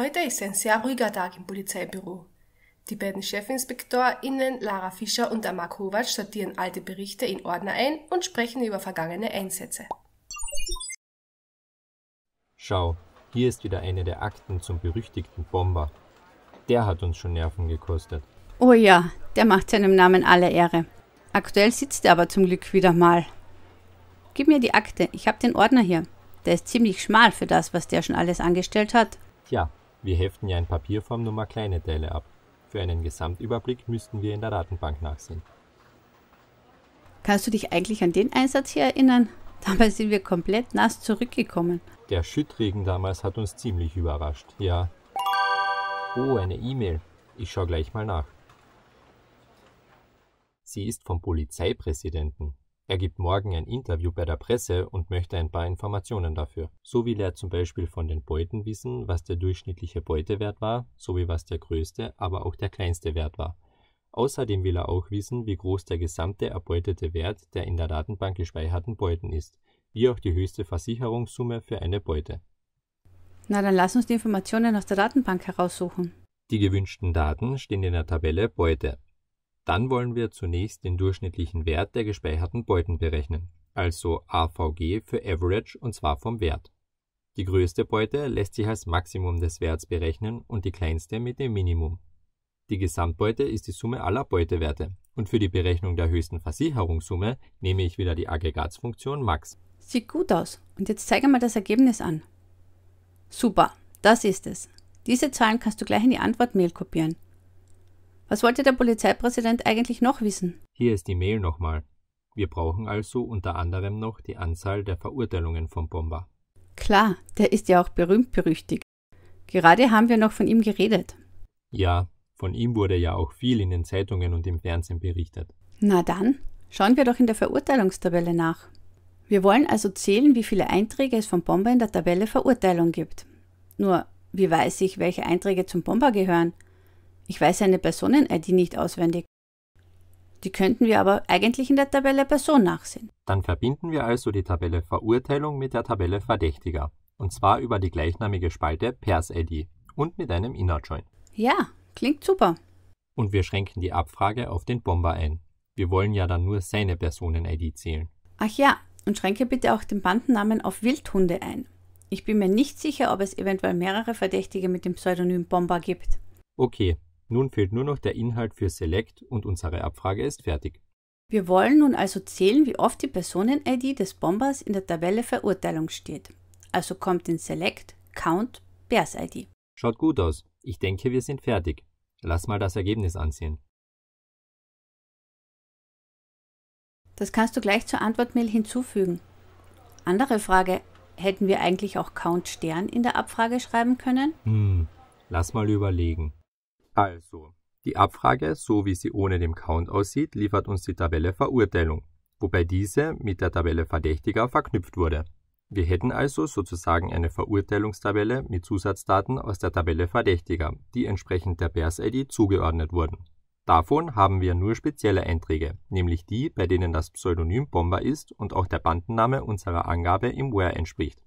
Heute ist ein sehr ruhiger Tag im Polizeibüro. Die beiden Chefinspektorinnen Lara Fischer und Amar Kovac sortieren alte Berichte in Ordner ein und sprechen über vergangene Einsätze. Schau, hier ist wieder eine der Akten zum berüchtigten Bomber. Der hat uns schon Nerven gekostet. Oh ja, der macht seinem Namen alle Ehre. Aktuell sitzt er aber zum Glück wieder mal. Gib mir die Akte, ich habe den Ordner hier. Der ist ziemlich schmal für das, was der schon alles angestellt hat. Tja, wir heften ja in Papierform nur mal kleine Teile ab. Für einen Gesamtüberblick müssten wir in der Datenbank nachsehen. Kannst du dich eigentlich an den Einsatz hier erinnern? Dabei sind wir komplett nass zurückgekommen. Der Schüttregen damals hat uns ziemlich überrascht, ja. Oh, eine E-Mail. Ich schau gleich mal nach. Sie ist vom Polizeipräsidenten. Er gibt morgen ein Interview bei der Presse und möchte ein paar Informationen dafür. So will er zum Beispiel von den Beuten wissen, was der durchschnittliche Beutewert war, sowie was der größte, aber auch der kleinste Wert war. Außerdem will er auch wissen, wie groß der gesamte erbeutete Wert der in der Datenbank gespeicherten Beuten ist, wie auch die höchste Versicherungssumme für eine Beute. Na, dann lass uns die Informationen aus der Datenbank heraussuchen. Die gewünschten Daten stehen in der Tabelle Beute. Dann wollen wir zunächst den durchschnittlichen Wert der gespeicherten Beuten berechnen, also AVG für Average und zwar vom Wert. Die größte Beute lässt sich als Maximum des Werts berechnen und die kleinste mit dem Minimum. Die Gesamtbeute ist die Summe aller Beutewerte und für die Berechnung der höchsten Versicherungssumme nehme ich wieder die Aggregatsfunktion max. Sieht gut aus und jetzt zeige mal das Ergebnis an. Super, das ist es. Diese Zahlen kannst du gleich in die Antwort-Mail kopieren. Was wollte der Polizeipräsident eigentlich noch wissen? Hier ist die Mail nochmal. Wir brauchen also unter anderem noch die Anzahl der Verurteilungen von Bomber. Klar, der ist ja auch berühmt berüchtigt. Gerade haben wir noch von ihm geredet. Ja, von ihm wurde ja auch viel in den Zeitungen und im Fernsehen berichtet. Na dann, schauen wir doch in der Verurteilungstabelle nach. Wir wollen also zählen, wie viele Einträge es von Bomber in der Tabelle Verurteilung gibt. Nur, wie weiß ich, welche Einträge zum Bomber gehören? Ich weiß eine Personen-ID nicht auswendig. Die könnten wir aber eigentlich in der Tabelle Person nachsehen. Dann verbinden wir also die Tabelle Verurteilung mit der Tabelle Verdächtiger. Und zwar über die gleichnamige Spalte Pers-ID und mit einem Inner Join. Ja, klingt super. Und wir schränken die Abfrage auf den Bomber ein. Wir wollen ja dann nur seine Personen-ID zählen. Ach ja, und schränke bitte auch den Bandennamen auf Wildhunde ein. Ich bin mir nicht sicher, ob es eventuell mehrere Verdächtige mit dem Pseudonym Bomber gibt. Okay, nun fehlt nur noch der Inhalt für Select und unsere Abfrage ist fertig. Wir wollen nun also zählen, wie oft die Personen-ID des Bombers in der Tabelle Verurteilung steht. Also kommt in Select Count Bears ID. Schaut gut aus. Ich denke, wir sind fertig. Lass mal das Ergebnis ansehen. Das kannst du gleich zur Antwortmail hinzufügen. Andere Frage, hätten wir eigentlich auch Count Stern in der Abfrage schreiben können? Hm, lass mal überlegen. Also, die Abfrage, so wie sie ohne den Count aussieht, liefert uns die Tabelle Verurteilung, wobei diese mit der Tabelle Verdächtiger verknüpft wurde. Wir hätten also sozusagen eine Verurteilungstabelle mit Zusatzdaten aus der Tabelle Verdächtiger, die entsprechend der Bears-ID zugeordnet wurden. Davon haben wir nur spezielle Einträge, nämlich die, bei denen das Pseudonym Bomber ist und auch der Bandenname unserer Angabe im Where entspricht.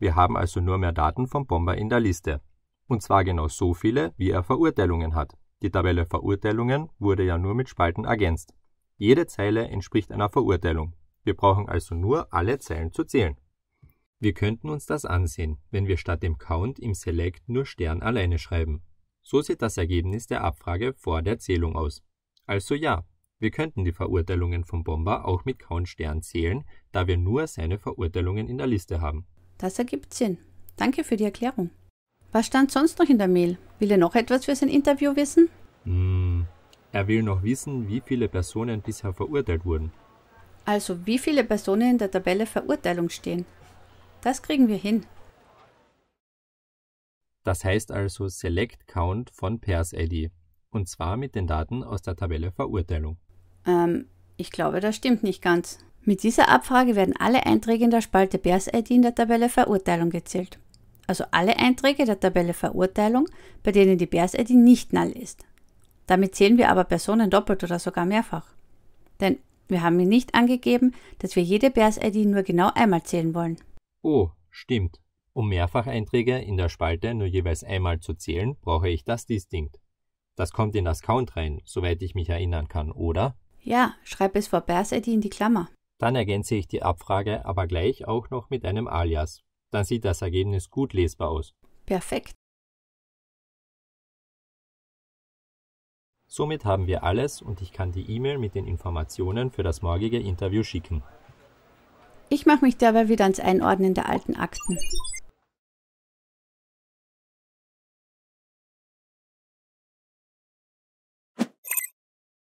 Wir haben also nur mehr Daten vom Bomber in der Liste. Und zwar genau so viele, wie er Verurteilungen hat. Die Tabelle Verurteilungen wurde ja nur mit Spalten ergänzt. Jede Zeile entspricht einer Verurteilung. Wir brauchen also nur alle Zeilen zu zählen. Wir könnten uns das ansehen, wenn wir statt dem Count im Select nur Stern alleine schreiben. So sieht das Ergebnis der Abfrage vor der Zählung aus. Also ja, wir könnten die Verurteilungen vom Bomber auch mit Count Stern zählen, da wir nur seine Verurteilungen in der Liste haben. Das ergibt Sinn. Danke für die Erklärung. Was stand sonst noch in der Mail? Will er noch etwas für sein Interview wissen? Hm, er will noch wissen, wie viele Personen bisher verurteilt wurden. Also wie viele Personen in der Tabelle Verurteilung stehen. Das kriegen wir hin. Das heißt also Select Count von Pers ID. Und zwar mit den Daten aus der Tabelle Verurteilung. Ähm, ich glaube, das stimmt nicht ganz. Mit dieser Abfrage werden alle Einträge in der Spalte Pers ID in der Tabelle Verurteilung gezählt also alle Einträge der Tabelle Verurteilung, bei denen die BERS-ID nicht null ist. Damit zählen wir aber Personen doppelt oder sogar mehrfach. Denn wir haben hier nicht angegeben, dass wir jede BERS-ID nur genau einmal zählen wollen. Oh, stimmt. Um Mehrfacheinträge in der Spalte nur jeweils einmal zu zählen, brauche ich das Distinct. Das kommt in das Count rein, soweit ich mich erinnern kann, oder? Ja, schreib es vor BERS-ID in die Klammer. Dann ergänze ich die Abfrage aber gleich auch noch mit einem Alias, dann sieht das Ergebnis gut lesbar aus. Perfekt. Somit haben wir alles und ich kann die E-Mail mit den Informationen für das morgige Interview schicken. Ich mache mich dabei wieder ans Einordnen der alten Akten.